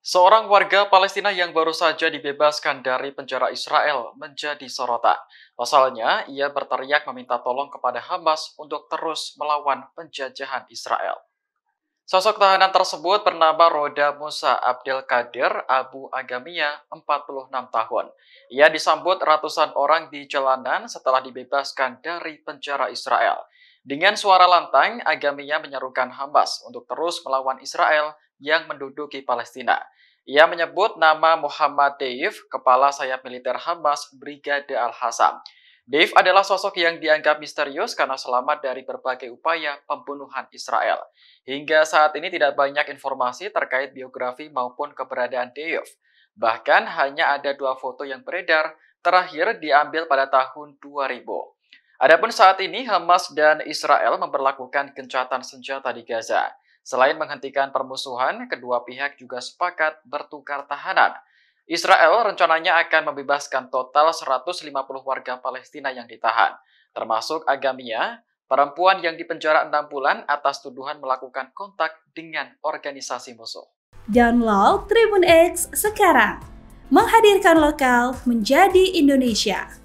Seorang warga Palestina yang baru saja dibebaskan dari penjara Israel menjadi sorotan. Pasalnya, ia berteriak meminta tolong kepada Hamas untuk terus melawan penjajahan Israel. Sosok tahanan tersebut bernama Roda Musa Abdul Kadir Abu Agamia, 46 tahun. Ia disambut ratusan orang di jalanan setelah dibebaskan dari penjara Israel. Dengan suara lantang, Agamia menyerukan Hamas untuk terus melawan Israel yang menduduki Palestina. Ia menyebut nama Muhammad Deif, kepala sayap militer Hamas Brigade al hassan Dave adalah sosok yang dianggap misterius karena selamat dari berbagai upaya pembunuhan Israel. Hingga saat ini tidak banyak informasi terkait biografi maupun keberadaan Dave. Bahkan hanya ada dua foto yang beredar, terakhir diambil pada tahun 2000. Adapun saat ini Hamas dan Israel memperlakukan gencatan senjata di Gaza. Selain menghentikan permusuhan, kedua pihak juga sepakat bertukar tahanan. Israel rencananya akan membebaskan total 150 warga Palestina yang ditahan, termasuk Agamia, perempuan yang dipenjara 6 bulan atas tuduhan melakukan kontak dengan organisasi musuh. Download Tribun X sekarang, menghadirkan lokal menjadi Indonesia.